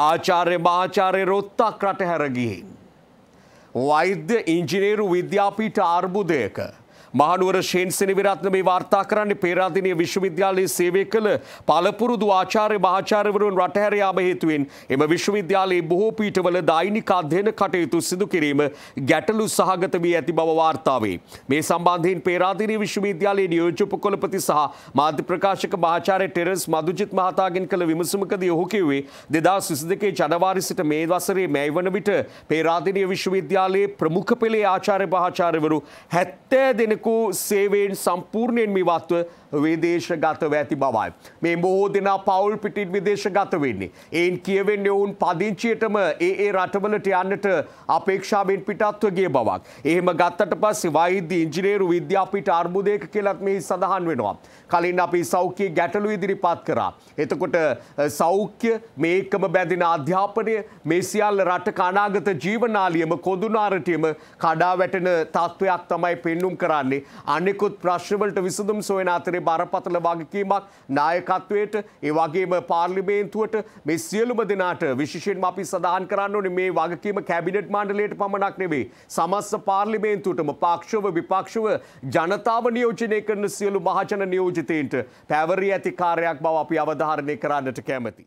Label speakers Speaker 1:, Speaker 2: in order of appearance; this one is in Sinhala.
Speaker 1: ආචාර්ය භාචාර්යවරු තක් රට හැරගිහින්. වෛද්‍ය ඉංජිනේරු විද්‍යාපීට අර්බුදයක මහනුවර ෂේන් සෙනවිරත්න මේ වාර්තා කරන්නේ පේරාදෙණිය විශ්වවිද්‍යාලයේ සේවය කළ පළපුරුදු ආචාර්ය මහාචාර්යවරුන් රටහැර යාම හේතුවෙන් එම විශ්වවිද්‍යාලයේ බොහෝ පීඨවල දෛනික අධ්‍යයන කටයුතු සිදු කිරීම ගැටලු සහගත වී ඇති බව වාර්තා වේ. මේ සම්බන්ධයෙන් පේරාදෙණිය විශ්වවිද්‍යාලයේ නියෝජ්‍ය උපකුලපති සහ මාධ්‍ය ප්‍රකාශක මහාචාර්ය ටෙරන්ස් මදුජිත් මහතාගෙන් කළ විමසුමකදී ඔහු කිව්වේ 2022 ජනවාරි සිට මේ වසරේ මැයි වන විට පේරාදෙණිය විශ්වවිද්‍යාලයේ ප්‍රමුඛ පෙළේ ආචාර්ය මහාචාර්යවරු 70 දෙනෙකු නායකෝ සේවයෙන් සම්පූර්ණයෙන් මිවත්ව විදේශගතව ඇති බවයි. මේ බොහෝ දෙනා පවුල් පිටින් විදේශගත වෙන්නේ. ඒන් කියවෙන්නේ ඔවුන් පදිංචියටම ඒ ඒ රටවලට යන්නට අපේක්ෂාවෙන් පිටත්ව ගිය බවක්. එහෙම ගත්තට පස්සේ වෛද්‍ය ඉංජිනේරු විද්‍යාපීඨ අර්බුදයක කියලත් මේ සඳහන් වෙනවා. කලින් අපි සෞඛ්‍ය ගැටලු ඉදිරිපත් කරා. එතකොට සෞඛ්‍ය මේකම බැඳෙන අධ්‍යාපනය මේ සියල්ල රට කනාගත ජීවනාලියම කොඳුනාරටයම කඩා වැටෙන තත්ත්වයක් තමයි පෙන්නුම් කරන්න. කරන්නේ. අනෙකුත් ප්‍රශ්නවලට විසඳුම් සොයන අතරේ බරපතල වගකීමක් නායකත්වයට ඒ වගේම පාර්ලිමේන්තුවට මේ සියලුම දෙනාට විශේෂයෙන්ම අපි සඳහන් කරන්න ඕනේ මේ වගකීම කැබිනට් මණ්ඩලයට පමණක් නෙවෙයි. සමස්ත පාර්ලිමේන්තුවටම පාක්ෂව විපක්ෂව ජනතාව නියෝජනය කරන සියලු මහජන නියෝජිතයින්ට පැවරී ඇති කාර්යයක් බව අපි අවධාරණය කරන්නට කැමැති.